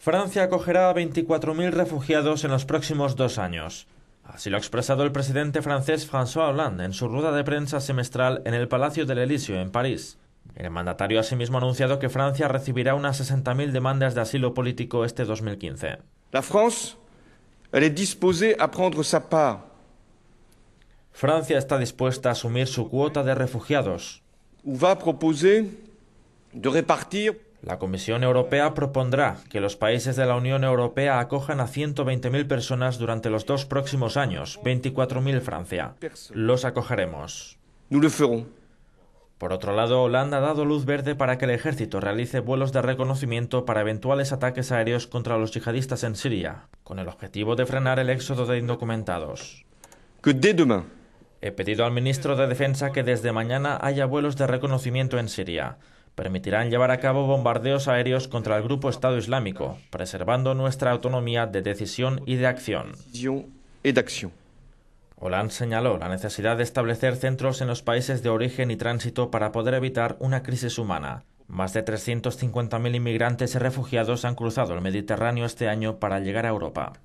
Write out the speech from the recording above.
Francia acogerá a 24.000 refugiados en los próximos dos años. Así lo ha expresado el presidente francés François Hollande en su rueda de prensa semestral en el Palacio del Elíseo, en París. El mandatario asimismo ha anunciado que Francia recibirá unas 60.000 demandas de asilo político este 2015. La France, est disposée à prendre sa part. Francia está dispuesta a asumir su cuota de refugiados. va proposer de repartir la Comisión Europea propondrá que los países de la Unión Europea acojan a 120.000 personas durante los dos próximos años, 24.000 Francia. Los acogeremos. Por otro lado, Holanda ha dado luz verde para que el ejército realice vuelos de reconocimiento para eventuales ataques aéreos contra los yihadistas en Siria, con el objetivo de frenar el éxodo de indocumentados. He pedido al ministro de Defensa que desde mañana haya vuelos de reconocimiento en Siria permitirán llevar a cabo bombardeos aéreos contra el grupo Estado Islámico, preservando nuestra autonomía de decisión y de acción. Hollande señaló la necesidad de establecer centros en los países de origen y tránsito para poder evitar una crisis humana. Más de 350.000 inmigrantes y refugiados han cruzado el Mediterráneo este año para llegar a Europa.